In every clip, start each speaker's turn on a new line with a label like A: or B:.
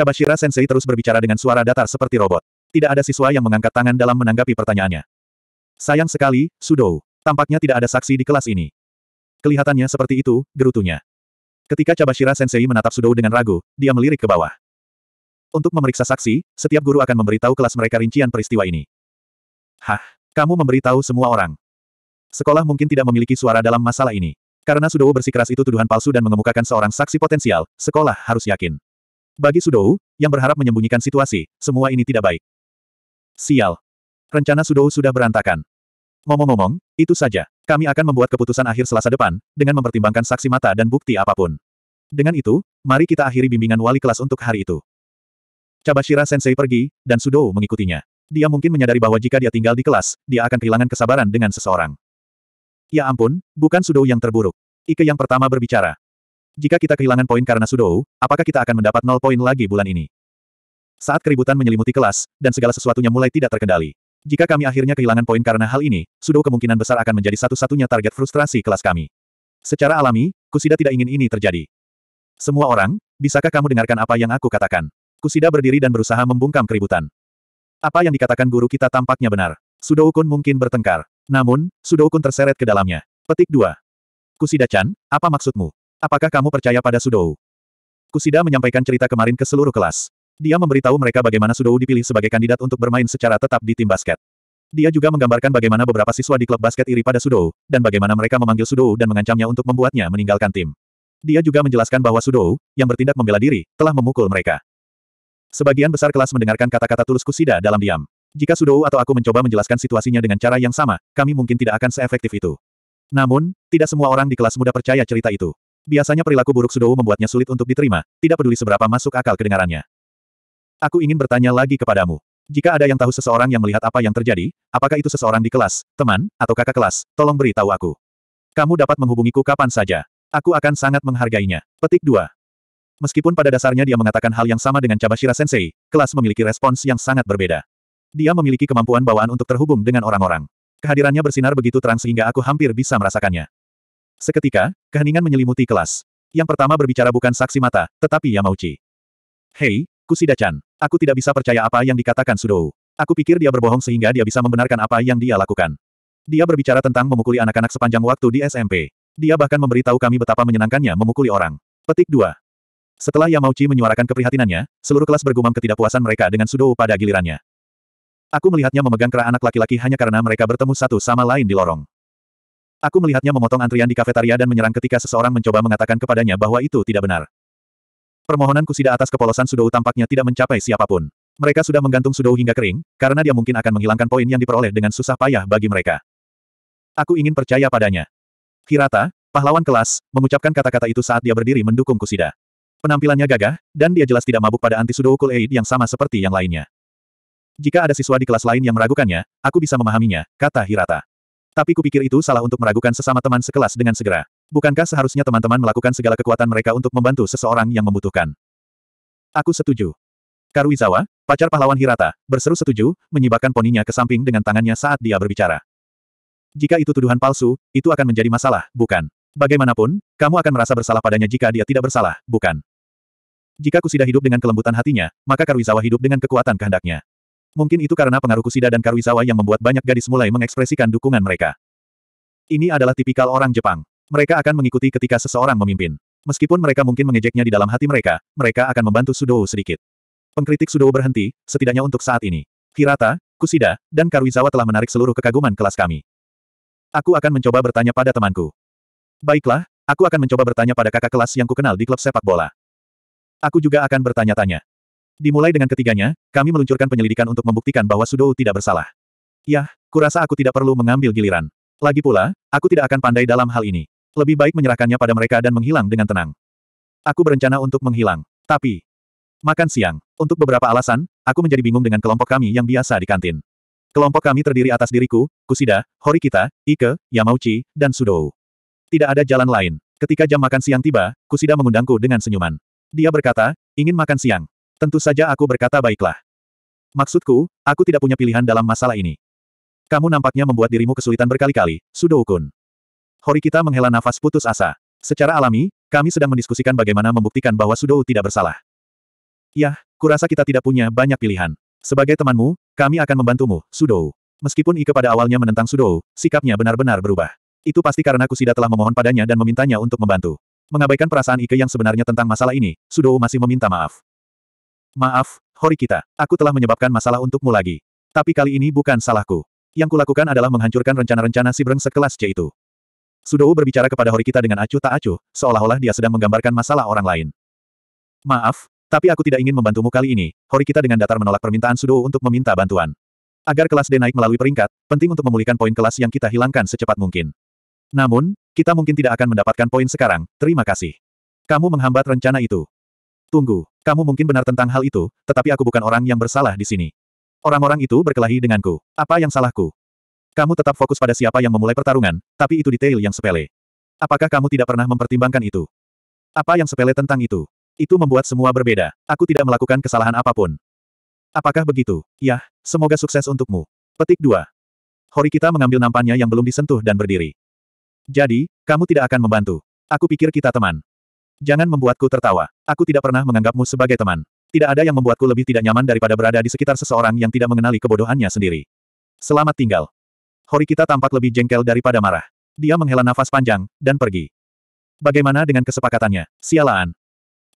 A: Kabashira Sensei terus berbicara dengan suara datar seperti robot. Tidak ada siswa yang mengangkat tangan dalam menanggapi pertanyaannya. Sayang sekali, Sudou. Tampaknya tidak ada saksi di kelas ini. Kelihatannya seperti itu, gerutunya. Ketika Cabashira Sensei menatap Sudou dengan ragu, dia melirik ke bawah. Untuk memeriksa saksi, setiap guru akan memberitahu kelas mereka rincian peristiwa ini. Hah, kamu memberitahu semua orang. Sekolah mungkin tidak memiliki suara dalam masalah ini. Karena Sudou bersikeras itu tuduhan palsu dan mengemukakan seorang saksi potensial, sekolah harus yakin. Bagi Sudou, yang berharap menyembunyikan situasi, semua ini tidak baik. Sial. Rencana Sudou sudah berantakan. Ngomong-ngomong, itu saja. Kami akan membuat keputusan akhir selasa depan, dengan mempertimbangkan saksi mata dan bukti apapun. Dengan itu, mari kita akhiri bimbingan wali kelas untuk hari itu. Cabashira Sensei pergi, dan Sudou mengikutinya. Dia mungkin menyadari bahwa jika dia tinggal di kelas, dia akan kehilangan kesabaran dengan seseorang. Ya ampun, bukan Sudou yang terburuk. Ike yang pertama berbicara. Jika kita kehilangan poin karena Sudou, apakah kita akan mendapat nol poin lagi bulan ini? Saat keributan menyelimuti kelas, dan segala sesuatunya mulai tidak terkendali. Jika kami akhirnya kehilangan poin karena hal ini, Sudou kemungkinan besar akan menjadi satu-satunya target frustrasi kelas kami. Secara alami, Kusida tidak ingin ini terjadi. Semua orang, bisakah kamu dengarkan apa yang aku katakan? Kusida berdiri dan berusaha membungkam keributan. Apa yang dikatakan guru kita tampaknya benar. Sudou Kun mungkin bertengkar. Namun, Sudou Kun terseret ke dalamnya. Petik 2. Kusida-chan, apa maksudmu? Apakah kamu percaya pada Sudou? Kusida menyampaikan cerita kemarin ke seluruh kelas. Dia memberitahu mereka bagaimana Sudou dipilih sebagai kandidat untuk bermain secara tetap di tim basket. Dia juga menggambarkan bagaimana beberapa siswa di klub basket iri pada Sudou, dan bagaimana mereka memanggil Sudou dan mengancamnya untuk membuatnya meninggalkan tim. Dia juga menjelaskan bahwa Sudou, yang bertindak membela diri, telah memukul mereka. Sebagian besar kelas mendengarkan kata-kata tulus Kusida dalam diam. Jika Sudou atau aku mencoba menjelaskan situasinya dengan cara yang sama, kami mungkin tidak akan seefektif itu. Namun, tidak semua orang di kelas muda percaya cerita itu. Biasanya perilaku buruk Sudowu membuatnya sulit untuk diterima, tidak peduli seberapa masuk akal kedengarannya. Aku ingin bertanya lagi kepadamu. Jika ada yang tahu seseorang yang melihat apa yang terjadi, apakah itu seseorang di kelas, teman, atau kakak kelas, tolong beritahu aku. Kamu dapat menghubungiku kapan saja. Aku akan sangat menghargainya. Petik 2. Meskipun pada dasarnya dia mengatakan hal yang sama dengan Cabashira Sensei, kelas memiliki respons yang sangat berbeda. Dia memiliki kemampuan bawaan untuk terhubung dengan orang-orang. Kehadirannya bersinar begitu terang sehingga aku hampir bisa merasakannya. Seketika, keheningan menyelimuti kelas. Yang pertama berbicara bukan saksi mata, tetapi Yamauchi. Hei, Kusida-chan. Aku tidak bisa percaya apa yang dikatakan Sudou. Aku pikir dia berbohong sehingga dia bisa membenarkan apa yang dia lakukan. Dia berbicara tentang memukuli anak-anak sepanjang waktu di SMP. Dia bahkan memberitahu kami betapa menyenangkannya memukuli orang. Petik 2. Setelah Yamauchi menyuarakan keprihatinannya, seluruh kelas bergumam ketidakpuasan mereka dengan Sudou pada gilirannya. Aku melihatnya memegang kera anak laki-laki hanya karena mereka bertemu satu sama lain di lorong. Aku melihatnya memotong antrian di kafetaria dan menyerang ketika seseorang mencoba mengatakan kepadanya bahwa itu tidak benar. Permohonan kusida atas kepolosan Sudou tampaknya tidak mencapai siapapun. Mereka sudah menggantung Sudou hingga kering, karena dia mungkin akan menghilangkan poin yang diperoleh dengan susah payah bagi mereka. Aku ingin percaya padanya. Hirata, pahlawan kelas, mengucapkan kata-kata itu saat dia berdiri mendukung Kusida. Penampilannya gagah, dan dia jelas tidak mabuk pada anti Sudou Cool Aid yang sama seperti yang lainnya. Jika ada siswa di kelas lain yang meragukannya, aku bisa memahaminya, kata Hirata. Tapi kupikir itu salah untuk meragukan sesama teman sekelas dengan segera. Bukankah seharusnya teman-teman melakukan segala kekuatan mereka untuk membantu seseorang yang membutuhkan? Aku setuju. Karuizawa, pacar pahlawan Hirata, berseru setuju, menyibakkan poninya ke samping dengan tangannya saat dia berbicara. Jika itu tuduhan palsu, itu akan menjadi masalah, bukan? Bagaimanapun, kamu akan merasa bersalah padanya jika dia tidak bersalah, bukan? Jika Kusida hidup dengan kelembutan hatinya, maka Karuizawa hidup dengan kekuatan kehendaknya. Mungkin itu karena pengaruh Kusida dan Karuizawa yang membuat banyak gadis mulai mengekspresikan dukungan mereka. Ini adalah tipikal orang Jepang. Mereka akan mengikuti ketika seseorang memimpin. Meskipun mereka mungkin mengejeknya di dalam hati mereka, mereka akan membantu Sudou sedikit. Pengkritik Sudou berhenti, setidaknya untuk saat ini. Hirata, Kusida, dan Karuizawa telah menarik seluruh kekaguman kelas kami. Aku akan mencoba bertanya pada temanku. Baiklah, aku akan mencoba bertanya pada kakak kelas yang kukenal di klub sepak bola. Aku juga akan bertanya-tanya. Dimulai dengan ketiganya, kami meluncurkan penyelidikan untuk membuktikan bahwa Sudo tidak bersalah. Yah, kurasa aku tidak perlu mengambil giliran. Lagi pula, aku tidak akan pandai dalam hal ini. Lebih baik menyerahkannya pada mereka dan menghilang dengan tenang. Aku berencana untuk menghilang. Tapi, makan siang. Untuk beberapa alasan, aku menjadi bingung dengan kelompok kami yang biasa di kantin. Kelompok kami terdiri atas diriku, Kusida, Horikita, Ike, Yamauchi, dan Sudo. Tidak ada jalan lain. Ketika jam makan siang tiba, Kusida mengundangku dengan senyuman. Dia berkata, ingin makan siang. Tentu saja aku berkata baiklah. Maksudku, aku tidak punya pilihan dalam masalah ini. Kamu nampaknya membuat dirimu kesulitan berkali-kali, Sudoukun. Hori kita menghela nafas putus asa. Secara alami, kami sedang mendiskusikan bagaimana membuktikan bahwa Sudou tidak bersalah. Yah, kurasa kita tidak punya banyak pilihan. Sebagai temanmu, kami akan membantumu, Sudou. Meskipun Ike pada awalnya menentang Sudou, sikapnya benar-benar berubah. Itu pasti karena Kusida telah memohon padanya dan memintanya untuk membantu. Mengabaikan perasaan Ike yang sebenarnya tentang masalah ini, Sudou masih meminta maaf. Maaf, Horikita. Aku telah menyebabkan masalah untukmu lagi. Tapi kali ini bukan salahku. Yang kulakukan adalah menghancurkan rencana-rencana si Breng sekelas C itu. Sudowu berbicara kepada Horikita dengan acuh tak acuh, seolah-olah dia sedang menggambarkan masalah orang lain. Maaf, tapi aku tidak ingin membantumu kali ini. Horikita dengan datar menolak permintaan Sudowu untuk meminta bantuan. Agar kelas D naik melalui peringkat, penting untuk memulihkan poin kelas yang kita hilangkan secepat mungkin. Namun, kita mungkin tidak akan mendapatkan poin sekarang, terima kasih. Kamu menghambat rencana itu. Tunggu, kamu mungkin benar tentang hal itu, tetapi aku bukan orang yang bersalah di sini. Orang-orang itu berkelahi denganku. Apa yang salahku? Kamu tetap fokus pada siapa yang memulai pertarungan, tapi itu detail yang sepele. Apakah kamu tidak pernah mempertimbangkan itu? Apa yang sepele tentang itu? Itu membuat semua berbeda. Aku tidak melakukan kesalahan apapun. Apakah begitu? Yah, semoga sukses untukmu. Petik 2. kita mengambil nampannya yang belum disentuh dan berdiri. Jadi, kamu tidak akan membantu. Aku pikir kita teman. Jangan membuatku tertawa. Aku tidak pernah menganggapmu sebagai teman. Tidak ada yang membuatku lebih tidak nyaman daripada berada di sekitar seseorang yang tidak mengenali kebodohannya sendiri. Selamat tinggal. Hori kita tampak lebih jengkel daripada marah. Dia menghela nafas panjang, dan pergi. Bagaimana dengan kesepakatannya? Sialan.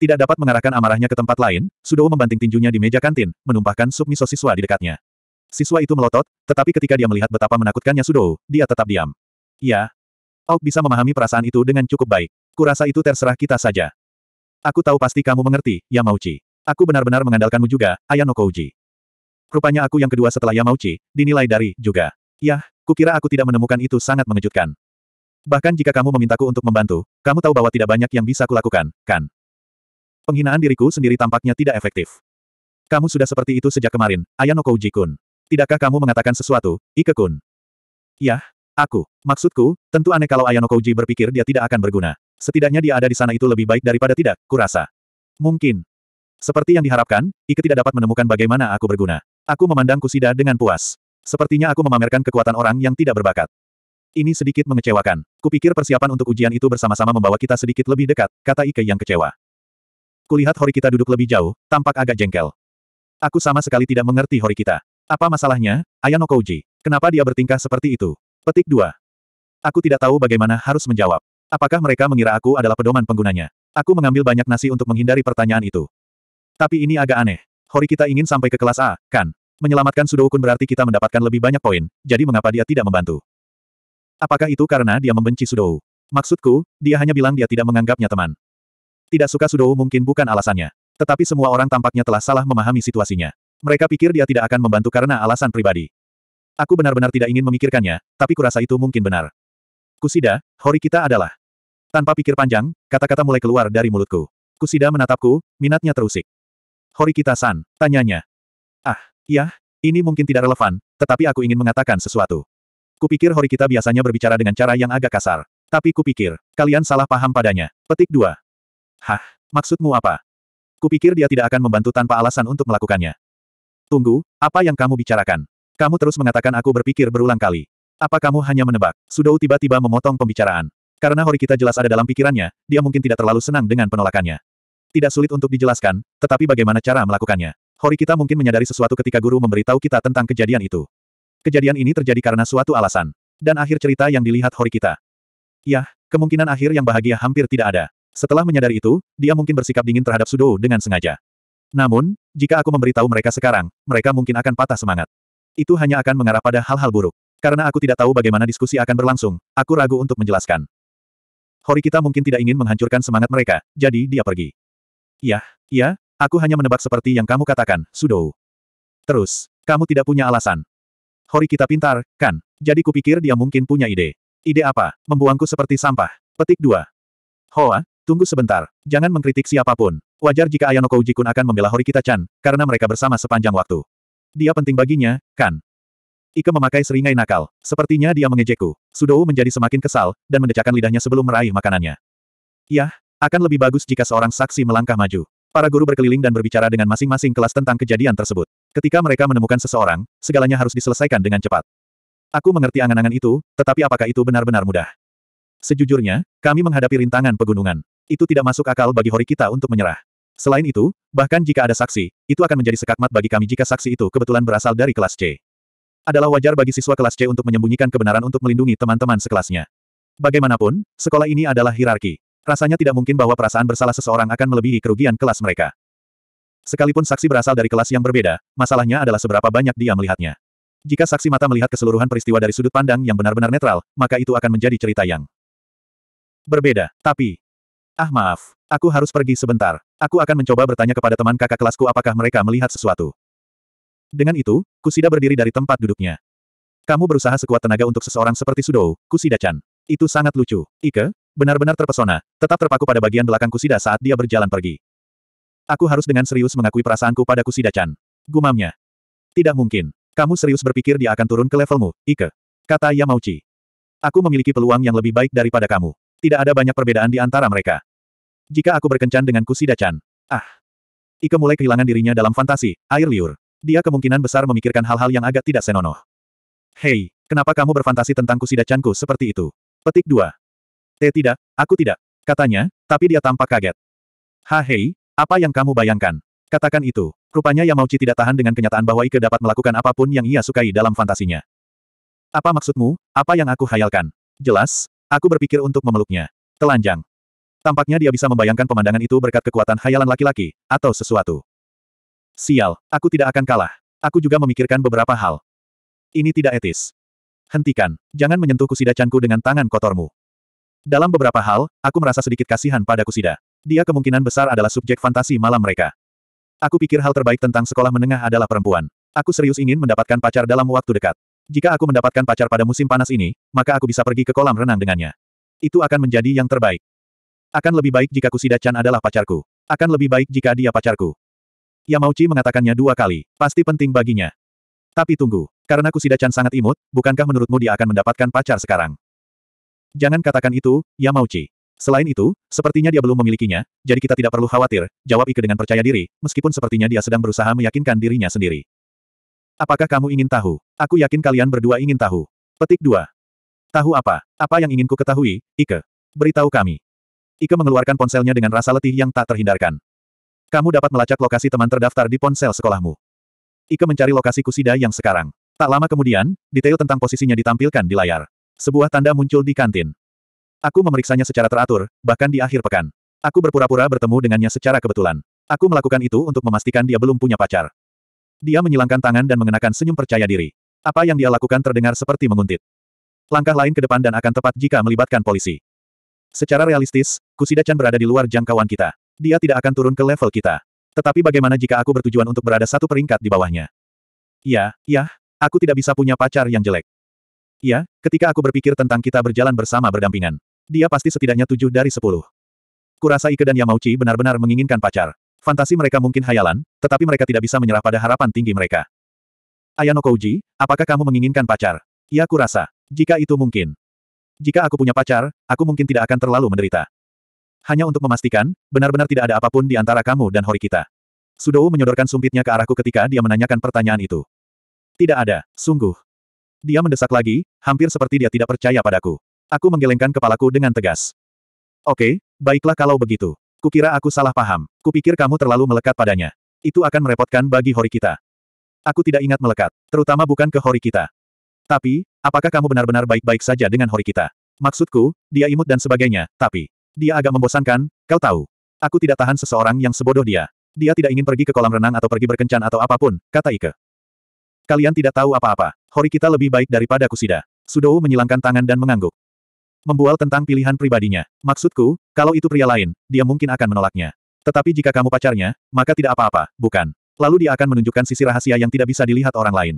A: Tidak dapat mengarahkan amarahnya ke tempat lain, Sudou membanting tinjunya di meja kantin, menumpahkan sup miso siswa di dekatnya. Siswa itu melotot, tetapi ketika dia melihat betapa menakutkannya Sudou, dia tetap diam. Ya. Auk bisa memahami perasaan itu dengan cukup baik. Kurasa itu terserah kita saja. Aku tahu pasti kamu mengerti, Yamauchi. Aku benar-benar mengandalkanmu juga, Ayano Kouji. Rupanya aku yang kedua setelah Yamauchi, dinilai dari, juga. Yah, kukira aku tidak menemukan itu sangat mengejutkan. Bahkan jika kamu memintaku untuk membantu, kamu tahu bahwa tidak banyak yang bisa kulakukan, kan? Penghinaan diriku sendiri tampaknya tidak efektif. Kamu sudah seperti itu sejak kemarin, Ayano Kouji-kun. Tidakkah kamu mengatakan sesuatu, Ike-kun? Yah, aku. Maksudku, tentu aneh kalau Ayano Kouji berpikir dia tidak akan berguna. Setidaknya dia ada di sana itu lebih baik daripada tidak, kurasa. Mungkin. Seperti yang diharapkan, Ike tidak dapat menemukan bagaimana aku berguna. Aku memandang Kusida dengan puas. Sepertinya aku memamerkan kekuatan orang yang tidak berbakat. Ini sedikit mengecewakan. Kupikir persiapan untuk ujian itu bersama-sama membawa kita sedikit lebih dekat, kata Ike yang kecewa. Kulihat Hori kita duduk lebih jauh, tampak agak jengkel. Aku sama sekali tidak mengerti Hori kita. Apa masalahnya, Ayano Koji? Kenapa dia bertingkah seperti itu? Petik 2. Aku tidak tahu bagaimana harus menjawab. Apakah mereka mengira aku adalah pedoman penggunanya? Aku mengambil banyak nasi untuk menghindari pertanyaan itu. Tapi ini agak aneh. Hori kita ingin sampai ke kelas A, kan? Menyelamatkan kun berarti kita mendapatkan lebih banyak poin, jadi mengapa dia tidak membantu? Apakah itu karena dia membenci Sudou? Maksudku, dia hanya bilang dia tidak menganggapnya teman. Tidak suka Sudou mungkin bukan alasannya. Tetapi semua orang tampaknya telah salah memahami situasinya. Mereka pikir dia tidak akan membantu karena alasan pribadi. Aku benar-benar tidak ingin memikirkannya, tapi kurasa itu mungkin benar. Kusida, Hori kita adalah tanpa pikir panjang, kata-kata mulai keluar dari mulutku. Kusida menatapku, minatnya terusik. Horikita-san, tanyanya. Ah, ya, ini mungkin tidak relevan, tetapi aku ingin mengatakan sesuatu. Kupikir Horikita biasanya berbicara dengan cara yang agak kasar. Tapi kupikir, kalian salah paham padanya. Petik dua. Hah, maksudmu apa? Kupikir dia tidak akan membantu tanpa alasan untuk melakukannya. Tunggu, apa yang kamu bicarakan? Kamu terus mengatakan aku berpikir berulang kali. Apa kamu hanya menebak? Sudou tiba-tiba memotong pembicaraan. Karena Horikita jelas ada dalam pikirannya, dia mungkin tidak terlalu senang dengan penolakannya. Tidak sulit untuk dijelaskan, tetapi bagaimana cara melakukannya. Horikita mungkin menyadari sesuatu ketika guru memberitahu kita tentang kejadian itu. Kejadian ini terjadi karena suatu alasan. Dan akhir cerita yang dilihat Horikita. Yah, kemungkinan akhir yang bahagia hampir tidak ada. Setelah menyadari itu, dia mungkin bersikap dingin terhadap sudo dengan sengaja. Namun, jika aku memberitahu mereka sekarang, mereka mungkin akan patah semangat. Itu hanya akan mengarah pada hal-hal buruk. Karena aku tidak tahu bagaimana diskusi akan berlangsung, aku ragu untuk menjelaskan. Hori kita mungkin tidak ingin menghancurkan semangat mereka, jadi dia pergi. Iya, ya, aku hanya menebak seperti yang kamu katakan, Sudou. Terus, kamu tidak punya alasan. Hori kita pintar, kan? Jadi kupikir dia mungkin punya ide. Ide apa? Membuangku seperti sampah. Petik 2. Hoa, tunggu sebentar. Jangan mengkritik siapapun. Wajar jika Ayano Koujikun akan membela kita chan karena mereka bersama sepanjang waktu. Dia penting baginya, kan? Ike memakai seringai nakal. Sepertinya dia mengejekku. Sudou menjadi semakin kesal, dan mendecakkan lidahnya sebelum meraih makanannya. Yah, akan lebih bagus jika seorang saksi melangkah maju. Para guru berkeliling dan berbicara dengan masing-masing kelas tentang kejadian tersebut. Ketika mereka menemukan seseorang, segalanya harus diselesaikan dengan cepat. Aku mengerti angan-angan itu, tetapi apakah itu benar-benar mudah? Sejujurnya, kami menghadapi rintangan pegunungan. Itu tidak masuk akal bagi Hori kita untuk menyerah. Selain itu, bahkan jika ada saksi, itu akan menjadi sekakmat bagi kami jika saksi itu kebetulan berasal dari kelas C adalah wajar bagi siswa kelas C untuk menyembunyikan kebenaran untuk melindungi teman-teman sekelasnya. Bagaimanapun, sekolah ini adalah hierarki. Rasanya tidak mungkin bahwa perasaan bersalah seseorang akan melebihi kerugian kelas mereka. Sekalipun saksi berasal dari kelas yang berbeda, masalahnya adalah seberapa banyak dia melihatnya. Jika saksi mata melihat keseluruhan peristiwa dari sudut pandang yang benar-benar netral, maka itu akan menjadi cerita yang berbeda. Tapi, ah maaf, aku harus pergi sebentar. Aku akan mencoba bertanya kepada teman kakak kelasku apakah mereka melihat sesuatu. Dengan itu, Kusida berdiri dari tempat duduknya. Kamu berusaha sekuat tenaga untuk seseorang seperti Sudou, Kusida-chan. Itu sangat lucu. Ike, benar-benar terpesona, tetap terpaku pada bagian belakang Kusida saat dia berjalan pergi. Aku harus dengan serius mengakui perasaanku pada Kusida-chan. Gumamnya. Tidak mungkin. Kamu serius berpikir dia akan turun ke levelmu, Ike. Kata Yamauchi. Aku memiliki peluang yang lebih baik daripada kamu. Tidak ada banyak perbedaan di antara mereka. Jika aku berkencan dengan Kusida-chan. Ah. Ike mulai kehilangan dirinya dalam fantasi, air liur. Dia kemungkinan besar memikirkan hal-hal yang agak tidak senonoh. Hei, kenapa kamu berfantasi tentang kusida canku seperti itu? Petik dua. Eh tidak, aku tidak. Katanya, tapi dia tampak kaget. Ha hei, apa yang kamu bayangkan? Katakan itu. Rupanya Yamauchi tidak tahan dengan kenyataan bahwa Ike dapat melakukan apapun yang ia sukai dalam fantasinya. Apa maksudmu? Apa yang aku hayalkan? Jelas, aku berpikir untuk memeluknya. Telanjang. Tampaknya dia bisa membayangkan pemandangan itu berkat kekuatan hayalan laki-laki, atau sesuatu. Sial, aku tidak akan kalah. Aku juga memikirkan beberapa hal. Ini tidak etis. Hentikan, jangan menyentuh kusida canku dengan tangan kotormu. Dalam beberapa hal, aku merasa sedikit kasihan pada kusida. Dia kemungkinan besar adalah subjek fantasi malam mereka. Aku pikir hal terbaik tentang sekolah menengah adalah perempuan. Aku serius ingin mendapatkan pacar dalam waktu dekat. Jika aku mendapatkan pacar pada musim panas ini, maka aku bisa pergi ke kolam renang dengannya. Itu akan menjadi yang terbaik. Akan lebih baik jika Kusida Chan adalah pacarku. Akan lebih baik jika dia pacarku. Yamauchi mengatakannya dua kali, pasti penting baginya. Tapi tunggu, karena Kusida-chan sangat imut, bukankah menurutmu dia akan mendapatkan pacar sekarang? Jangan katakan itu, Yamauchi. Selain itu, sepertinya dia belum memilikinya, jadi kita tidak perlu khawatir, jawab Ike dengan percaya diri, meskipun sepertinya dia sedang berusaha meyakinkan dirinya sendiri. Apakah kamu ingin tahu? Aku yakin kalian berdua ingin tahu. Petik 2. Tahu apa? Apa yang ingin ku ketahui, Ike? Beritahu kami. Ike mengeluarkan ponselnya dengan rasa letih yang tak terhindarkan. Kamu dapat melacak lokasi teman terdaftar di ponsel sekolahmu. Ike mencari lokasi Kusida yang sekarang. Tak lama kemudian, detail tentang posisinya ditampilkan di layar. Sebuah tanda muncul di kantin. Aku memeriksanya secara teratur, bahkan di akhir pekan. Aku berpura-pura bertemu dengannya secara kebetulan. Aku melakukan itu untuk memastikan dia belum punya pacar. Dia menyilangkan tangan dan mengenakan senyum percaya diri. Apa yang dia lakukan terdengar seperti menguntit. Langkah lain ke depan dan akan tepat jika melibatkan polisi. Secara realistis, Kusida-chan berada di luar jangkauan kita. Dia tidak akan turun ke level kita. Tetapi bagaimana jika aku bertujuan untuk berada satu peringkat di bawahnya? Ya, ya, aku tidak bisa punya pacar yang jelek. Ya, ketika aku berpikir tentang kita berjalan bersama berdampingan. Dia pasti setidaknya tujuh dari sepuluh. Kurasa Ike dan Yamauchi benar-benar menginginkan pacar. Fantasi mereka mungkin hayalan, tetapi mereka tidak bisa menyerah pada harapan tinggi mereka. Ayano Kouji, apakah kamu menginginkan pacar? Ya kurasa, jika itu mungkin. Jika aku punya pacar, aku mungkin tidak akan terlalu menderita hanya untuk memastikan, benar-benar tidak ada apapun di antara kamu dan Hori kita. Sudou menyodorkan sumpitnya ke arahku ketika dia menanyakan pertanyaan itu. Tidak ada, sungguh. Dia mendesak lagi, hampir seperti dia tidak percaya padaku. Aku menggelengkan kepalaku dengan tegas. Oke, baiklah kalau begitu. Kukira aku salah paham. Kupikir kamu terlalu melekat padanya. Itu akan merepotkan bagi Hori kita. Aku tidak ingat melekat, terutama bukan ke Hori kita. Tapi, apakah kamu benar-benar baik-baik saja dengan Hori kita? Maksudku, dia imut dan sebagainya, tapi... Dia agak membosankan, kau tahu. Aku tidak tahan seseorang yang sebodoh dia. Dia tidak ingin pergi ke kolam renang atau pergi berkencan atau apapun, kata Ike. Kalian tidak tahu apa-apa. Hori kita lebih baik daripada Kusida. Sudou menyilangkan tangan dan mengangguk. Membual tentang pilihan pribadinya. Maksudku, kalau itu pria lain, dia mungkin akan menolaknya. Tetapi jika kamu pacarnya, maka tidak apa-apa, bukan? Lalu dia akan menunjukkan sisi rahasia yang tidak bisa dilihat orang lain.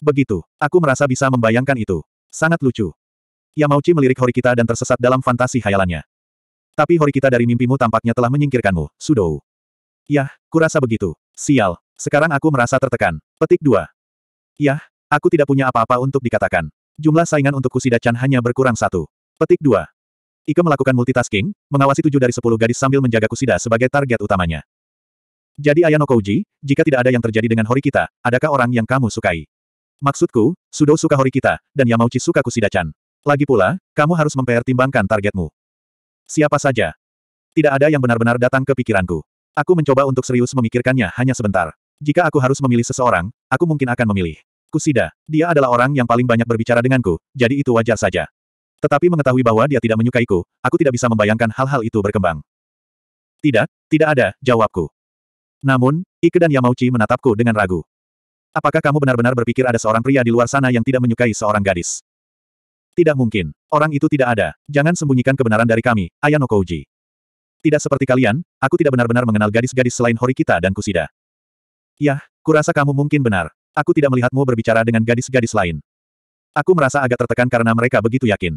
A: Begitu. Aku merasa bisa membayangkan itu. Sangat lucu. Yamauchi melirik Horikita dan tersesat dalam fantasi hayalannya. Tapi Horikita dari mimpimu tampaknya telah menyingkirkanmu, Sudou. Yah, kurasa begitu. Sial, sekarang aku merasa tertekan. Petik 2. Yah, aku tidak punya apa-apa untuk dikatakan. Jumlah saingan untuk Kusida Chan hanya berkurang satu. Petik 2. Ike melakukan multitasking, mengawasi tujuh dari sepuluh gadis sambil menjaga Kusida sebagai target utamanya. Jadi Ayano Koji, jika tidak ada yang terjadi dengan Horikita, adakah orang yang kamu sukai? Maksudku, Sudou suka Horikita, dan Yamauchi suka Kusida-chan. Lagi pula, kamu harus mempertimbangkan targetmu. Siapa saja. Tidak ada yang benar-benar datang ke pikiranku. Aku mencoba untuk serius memikirkannya hanya sebentar. Jika aku harus memilih seseorang, aku mungkin akan memilih. Kusida, dia adalah orang yang paling banyak berbicara denganku, jadi itu wajar saja. Tetapi mengetahui bahwa dia tidak menyukaiku, aku tidak bisa membayangkan hal-hal itu berkembang. Tidak, tidak ada, jawabku. Namun, Ike dan Yamauchi menatapku dengan ragu. Apakah kamu benar-benar berpikir ada seorang pria di luar sana yang tidak menyukai seorang gadis? Tidak mungkin. Orang itu tidak ada. Jangan sembunyikan kebenaran dari kami, Ayano Kouji. Tidak seperti kalian, aku tidak benar-benar mengenal gadis-gadis selain Horikita dan Kusida. Yah, kurasa kamu mungkin benar. Aku tidak melihatmu berbicara dengan gadis-gadis lain. Aku merasa agak tertekan karena mereka begitu yakin.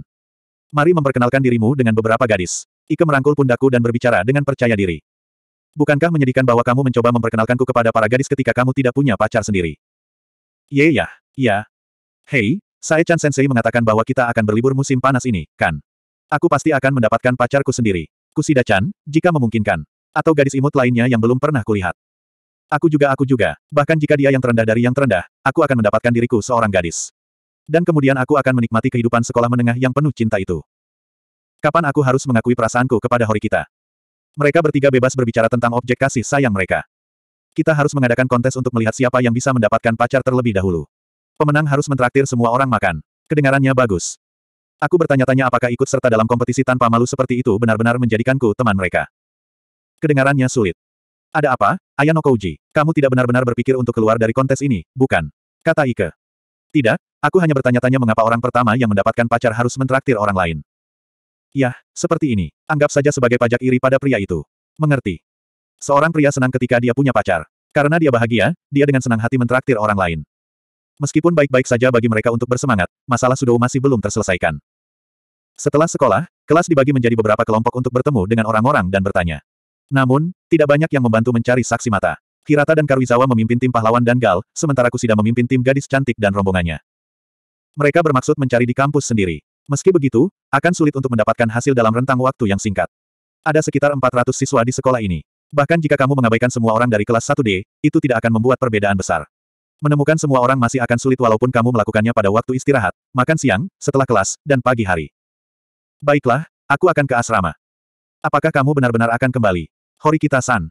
A: Mari memperkenalkan dirimu dengan beberapa gadis. Ike merangkul pundaku dan berbicara dengan percaya diri. Bukankah menyedihkan bahwa kamu mencoba memperkenalkanku kepada para gadis ketika kamu tidak punya pacar sendiri? Ye yah, ya, yeah. Hei, Saechan Sensei mengatakan bahwa kita akan berlibur musim panas ini, kan? Aku pasti akan mendapatkan pacarku sendiri. Kusida-chan, jika memungkinkan. Atau gadis imut lainnya yang belum pernah kulihat. Aku juga aku juga, bahkan jika dia yang terendah dari yang terendah, aku akan mendapatkan diriku seorang gadis. Dan kemudian aku akan menikmati kehidupan sekolah menengah yang penuh cinta itu. Kapan aku harus mengakui perasaanku kepada Hori kita? Mereka bertiga bebas berbicara tentang objek kasih sayang mereka. Kita harus mengadakan kontes untuk melihat siapa yang bisa mendapatkan pacar terlebih dahulu. Pemenang harus mentraktir semua orang makan. Kedengarannya bagus. Aku bertanya-tanya apakah ikut serta dalam kompetisi tanpa malu seperti itu benar-benar menjadikanku teman mereka. Kedengarannya sulit. Ada apa, Ayano Kouji? Kamu tidak benar-benar berpikir untuk keluar dari kontes ini, bukan? Kata Ike. Tidak, aku hanya bertanya-tanya mengapa orang pertama yang mendapatkan pacar harus mentraktir orang lain. Yah, seperti ini. Anggap saja sebagai pajak iri pada pria itu. Mengerti. Seorang pria senang ketika dia punya pacar. Karena dia bahagia, dia dengan senang hati mentraktir orang lain. Meskipun baik-baik saja bagi mereka untuk bersemangat, masalah Sudou masih belum terselesaikan. Setelah sekolah, kelas dibagi menjadi beberapa kelompok untuk bertemu dengan orang-orang dan bertanya. Namun, tidak banyak yang membantu mencari saksi mata. Kirata dan Karuizawa memimpin tim pahlawan dan Gal, sementara Kusida memimpin tim gadis cantik dan rombongannya. Mereka bermaksud mencari di kampus sendiri. Meski begitu, akan sulit untuk mendapatkan hasil dalam rentang waktu yang singkat. Ada sekitar 400 siswa di sekolah ini. Bahkan jika kamu mengabaikan semua orang dari kelas 1D, itu tidak akan membuat perbedaan besar. Menemukan semua orang masih akan sulit walaupun kamu melakukannya pada waktu istirahat, makan siang, setelah kelas, dan pagi hari. Baiklah, aku akan ke asrama. Apakah kamu benar-benar akan kembali? Horikita-san.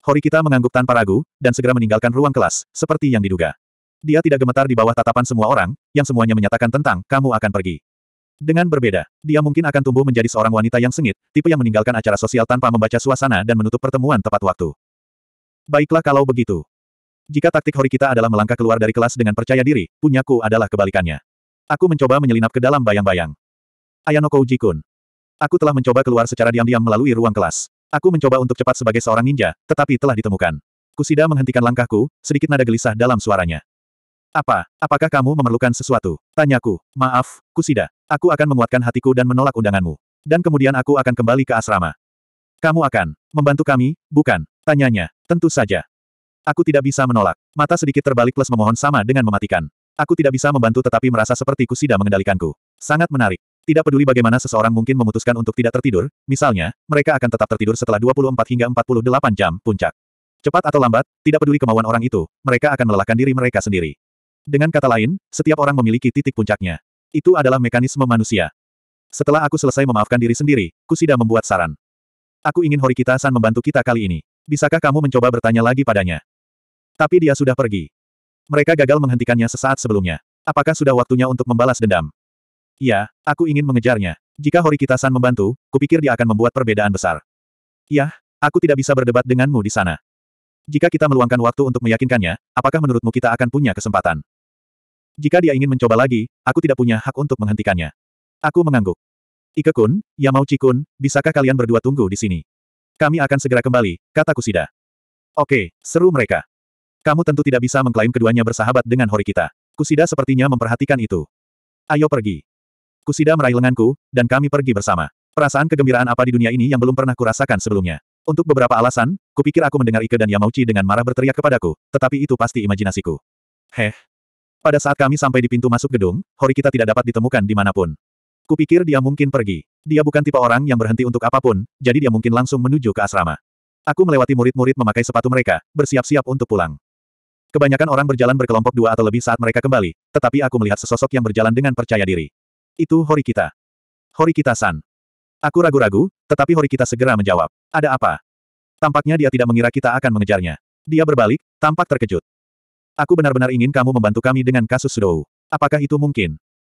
A: Horikita mengangguk tanpa ragu, dan segera meninggalkan ruang kelas, seperti yang diduga. Dia tidak gemetar di bawah tatapan semua orang, yang semuanya menyatakan tentang, kamu akan pergi. Dengan berbeda, dia mungkin akan tumbuh menjadi seorang wanita yang sengit, tipe yang meninggalkan acara sosial tanpa membaca suasana dan menutup pertemuan tepat waktu. Baiklah kalau begitu. Jika taktik Hori kita adalah melangkah keluar dari kelas dengan percaya diri, punyaku adalah kebalikannya. Aku mencoba menyelinap ke dalam bayang-bayang. Ayano Kouji-kun. Aku telah mencoba keluar secara diam-diam melalui ruang kelas. Aku mencoba untuk cepat sebagai seorang ninja, tetapi telah ditemukan. Kusida menghentikan langkahku, sedikit nada gelisah dalam suaranya. Apa? Apakah kamu memerlukan sesuatu? Tanyaku. Maaf, Kusida. Aku akan menguatkan hatiku dan menolak undanganmu. Dan kemudian aku akan kembali ke asrama. Kamu akan membantu kami, bukan? Tanyanya. Tentu saja. Aku tidak bisa menolak. Mata sedikit terbalik plus memohon sama dengan mematikan. Aku tidak bisa membantu tetapi merasa seperti kusida mengendalikanku. Sangat menarik. Tidak peduli bagaimana seseorang mungkin memutuskan untuk tidak tertidur, misalnya, mereka akan tetap tertidur setelah 24 hingga 48 jam puncak. Cepat atau lambat, tidak peduli kemauan orang itu, mereka akan melelahkan diri mereka sendiri. Dengan kata lain, setiap orang memiliki titik puncaknya. Itu adalah mekanisme manusia. Setelah aku selesai memaafkan diri sendiri, Kusida membuat saran. Aku ingin Horikita-san membantu kita kali ini. Bisakah kamu mencoba bertanya lagi padanya? Tapi dia sudah pergi. Mereka gagal menghentikannya sesaat sebelumnya. Apakah sudah waktunya untuk membalas dendam? Ya, aku ingin mengejarnya. Jika Horikita-san membantu, kupikir dia akan membuat perbedaan besar. Yah, aku tidak bisa berdebat denganmu di sana. Jika kita meluangkan waktu untuk meyakinkannya, apakah menurutmu kita akan punya kesempatan? Jika dia ingin mencoba lagi, aku tidak punya hak untuk menghentikannya. Aku mengangguk. Ike-kun, Yamauchi-kun, bisakah kalian berdua tunggu di sini? Kami akan segera kembali, kata Kusida. Oke, seru mereka. Kamu tentu tidak bisa mengklaim keduanya bersahabat dengan Horikita. Kusida sepertinya memperhatikan itu. Ayo pergi. Kusida meraih lenganku, dan kami pergi bersama. Perasaan kegembiraan apa di dunia ini yang belum pernah kurasakan sebelumnya. Untuk beberapa alasan, kupikir aku mendengar Ike dan Yamauchi dengan marah berteriak kepadaku, tetapi itu pasti imajinasiku. Heh. Pada saat kami sampai di pintu masuk gedung, Horikita tidak dapat ditemukan di dimanapun. Kupikir dia mungkin pergi. Dia bukan tipe orang yang berhenti untuk apapun, jadi dia mungkin langsung menuju ke asrama. Aku melewati murid-murid memakai sepatu mereka, bersiap-siap untuk pulang. Kebanyakan orang berjalan berkelompok dua atau lebih saat mereka kembali, tetapi aku melihat sesosok yang berjalan dengan percaya diri. Itu Horikita. Horikita-san. Aku ragu-ragu, tetapi Horikita segera menjawab. Ada apa? Tampaknya dia tidak mengira kita akan mengejarnya. Dia berbalik, tampak terkejut. Aku benar-benar ingin kamu membantu kami dengan kasus Sudou. Apakah itu mungkin?